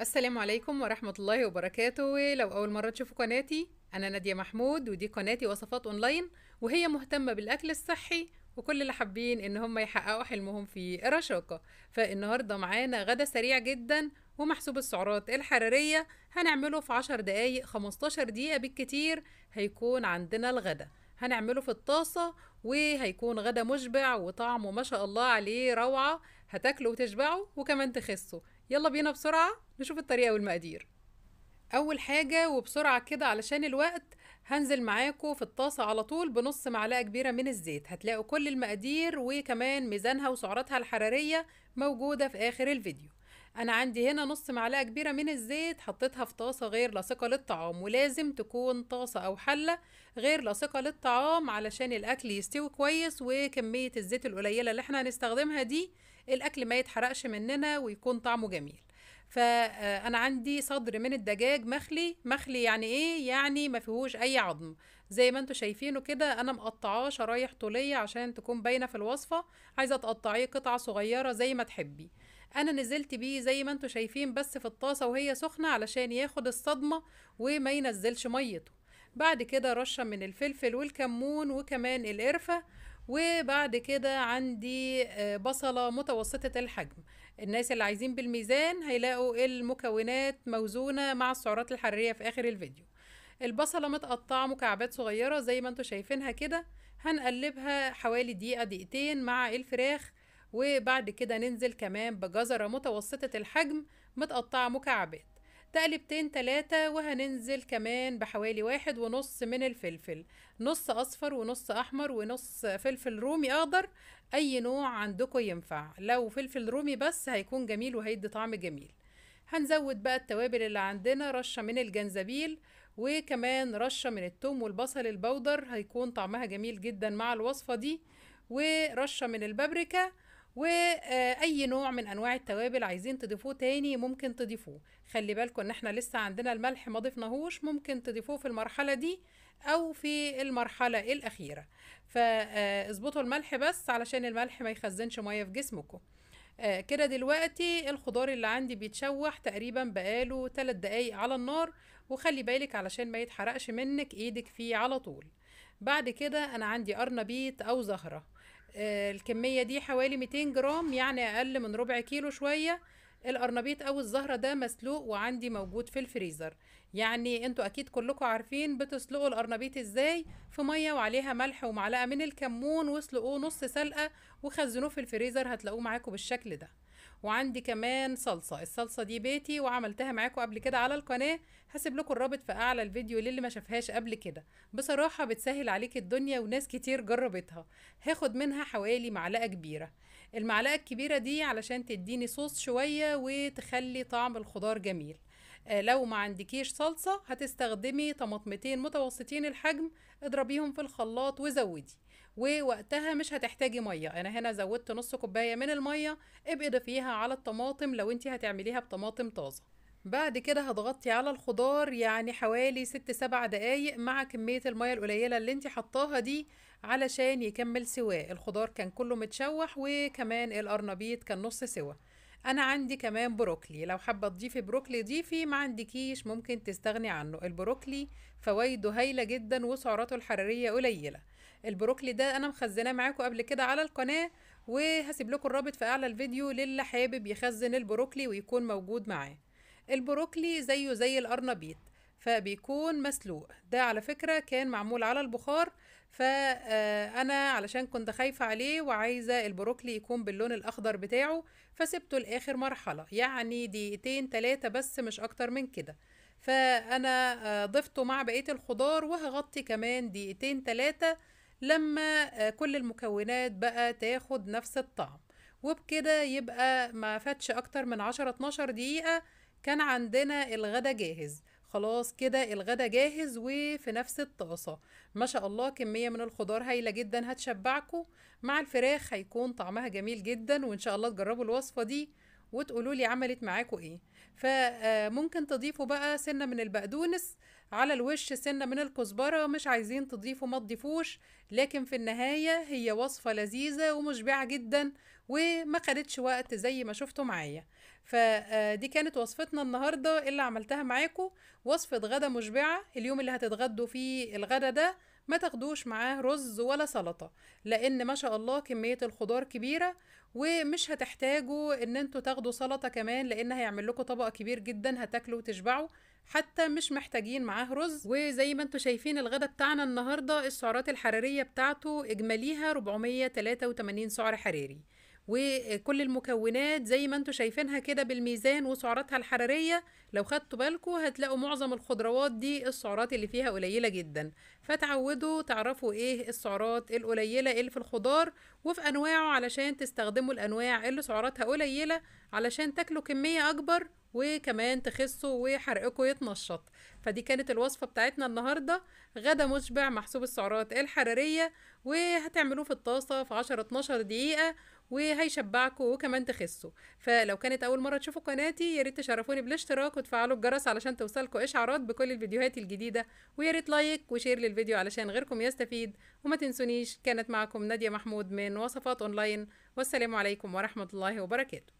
السلام عليكم ورحمة الله وبركاته ولو أول مرة تشوفوا قناتي أنا نادية محمود ودي قناتي وصفات أونلاين وهي مهتمة بالأكل الصحي وكل اللي حابين إن هم يحققوا حلمهم في الرشاقة فالنهاردة معانا غدا سريع جدا ومحسوب السعرات الحرارية هنعمله في 10 دقايق 15 دقيقة بالكتير هيكون عندنا الغدا هنعمله في الطاسة وهيكون غدا مشبع وطعمه ما شاء الله عليه روعة هتاكله وتشبعه وكمان تخسه يلا بينا بسرعة نشوف الطريقة والمقادير أول حاجة وبسرعة كده علشان الوقت هنزل معاكم في الطاسة على طول بنص معلقة كبيرة من الزيت هتلاقوا كل المقادير وكمان ميزانها وسعراتها الحرارية موجودة في آخر الفيديو أنا عندي هنا نص معلقة كبيرة من الزيت حطيتها في طاسة غير لاصقة للطعام ولازم تكون طاسة أو حلة غير لاصقة للطعام علشان الأكل يستوي كويس وكمية الزيت القليلة اللي احنا هنستخدمها دي الاكل ما يتحرقش مننا ويكون طعمه جميل فانا عندي صدر من الدجاج مخلي مخلي يعني ايه يعني ما فيهوش اي عظم زي ما انتم شايفينه كده انا مقطعاه شرايح طوليه عشان تكون باينه في الوصفه عايزه تقطعيه قطع صغيره زي ما تحبي انا نزلت بيه زي ما انتم شايفين بس في الطاسه وهي سخنه علشان ياخد الصدمه وما ينزلش ميته بعد كده رشه من الفلفل والكمون وكمان القرفه وبعد كده عندي آه، بصلة متوسطة الحجم الناس اللي عايزين بالميزان هيلاقوا المكونات موزونة مع السعرات الحرارية في آخر الفيديو البصلة متقطعة مكعبات صغيرة زي ما انتوا شايفينها كده هنقلبها حوالي دقيقة دقيقتين مع الفراخ وبعد كده ننزل كمان بجزرة متوسطة الحجم متقطعة مكعبات تقلبتين تلاتة وهننزل كمان بحوالي واحد ونص من الفلفل نص أصفر ونص أحمر ونص فلفل رومي أخضر أي نوع عندكم ينفع لو فلفل رومي بس هيكون جميل وهيدي طعم جميل هنزود بقى التوابل اللي عندنا رشة من الجنزبيل وكمان رشة من التوم والبصل البودر هيكون طعمها جميل جدا مع الوصفة دي ورشة من البابريكا واي نوع من انواع التوابل عايزين تضيفوه تاني ممكن تضيفوه خلي بالكم ان احنا لسه عندنا الملح ما ضفناهوش ممكن تضيفوه في المرحله دي او في المرحله الاخيره فاظبطوا الملح بس علشان الملح ما يخزنش ميه في جسمكم آه، كده دلوقتي الخضار اللي عندي بيتشوح تقريبا بقاله 3 دقايق على النار وخلي بالك علشان ما يتحرقش منك ايدك فيه على طول بعد كده انا عندي قرنبيط او زهره آه، الكمية دي حوالي 200 جرام يعني أقل من ربع كيلو شوية القرنبيط أو الزهرة ده مسلوق وعندي موجود في الفريزر يعني انتوا أكيد كلكم عارفين بتسلقوا القرنبيط إزاي في مية وعليها ملح ومعلقة من الكمون واسلقوه نص سلقة وخزنوه في الفريزر هتلاقوه معاكم بالشكل ده وعندي كمان صلصه الصلصه دي بيتي وعملتها معاكم قبل كده على القناه هسيب لكم الرابط في اعلى الفيديو للي ما شافهاش قبل كده بصراحه بتسهل عليك الدنيا وناس كتير جربتها هاخد منها حوالي معلقه كبيره المعلقه الكبيره دي علشان تديني صوص شويه وتخلي طعم الخضار جميل آه، لو ما عندكيش صلصة هتستخدمي طماطمتين متوسطين الحجم اضربيهم في الخلاط وزودي ووقتها مش هتحتاجي ميه انا هنا زودت نص كوبايه من الميه ابقي ضفيها على الطماطم لو انت هتعمليها بطماطم طازه بعد كده هتغطي على الخضار يعني حوالي ست سبع دقايق مع كمية المية القليلة اللي انت حطاها دي علشان يكمل سواه الخضار كان كله متشوح وكمان القرنبيط كان نص سوا انا عندي كمان بروكلي لو حابه تضيفي بروكلي ضيفي ما عندكيش ممكن تستغني عنه البروكلي فوائده هايله جدا وسعراته الحراريه قليله البروكلي ده انا مخزناه معاكم قبل كده على القناه وهسيب لكم الرابط في اعلى الفيديو للي حابب يخزن البروكلي ويكون موجود معاه البروكلي زيه زي الارنبيط فبيكون مسلوق ده على فكره كان معمول على البخار فانا آه، علشان كنت خايفه عليه وعايزه البروكلي يكون باللون الاخضر بتاعه فسبته لاخر مرحله يعني دقيقتين ثلاثه بس مش اكتر من كده فانا آه، ضفته مع بقيه الخضار وهغطي كمان دقيقتين ثلاثه لما آه، كل المكونات بقى تاخد نفس الطعم وبكده يبقى ما فاتش اكتر من 10 12 دقيقه كان عندنا الغدا جاهز خلاص كده الغدا جاهز وفي نفس الطاسة ما شاء الله كمية من الخضار هايلة جدا هتشبعكم مع الفراخ هيكون طعمها جميل جدا وإن شاء الله تجربوا الوصفة دي وتقولوا لي عملت معاكم ايه فممكن آه، تضيفوا بقى سنه من البقدونس على الوش سنه من الكزبره مش عايزين تضيفوا ما تضيفوش لكن في النهايه هي وصفه لذيذه ومشبعه جدا وما خدتش وقت زي ما شفتوا معايا فدي آه، كانت وصفتنا النهارده اللي عملتها معاكم وصفه غدا مشبعه اليوم اللي هتتغدوا فيه الغدا ده ما تاخدوش معاه رز ولا سلطه لان ما شاء الله كميه الخضار كبيره ومش هتحتاجوا ان انتوا تاخدوا سلطه كمان لان هيعمل لكم طبق كبير جدا هتاكلوا وتشبعوا حتى مش محتاجين معاه رز وزي ما انتوا شايفين الغدا بتاعنا النهارده السعرات الحراريه بتاعته اجماليها 483 سعر حراري وكل المكونات زي ما انتم شايفينها كده بالميزان وسعراتها الحرارية لو خدتوا بالكم هتلاقوا معظم الخضروات دي السعرات اللي فيها قليلة جدا فتعودوا تعرفوا ايه السعرات القليلة اللي في الخضار وفي انواعه علشان تستخدموا الانواع اللي سعراتها قليلة علشان تاكلوا كمية اكبر وكمان تخسوا وحرقكم يتنشط فدي كانت الوصفة بتاعتنا النهاردة غدا مشبع محسوب السعرات الحرارية وهتعملوه في الطاسة في 10 12 دقيقة وهيشبعكم وكمان تخسوا فلو كانت اول مره تشوفوا قناتي يا ريت تشرفوني بالاشتراك وتفعلوا الجرس علشان توصلكم اشعارات بكل الفيديوهات الجديده ويا ريت لايك وشير للفيديو علشان غيركم يستفيد وما تنسونيش كانت معكم ناديه محمود من وصفات اونلاين والسلام عليكم ورحمه الله وبركاته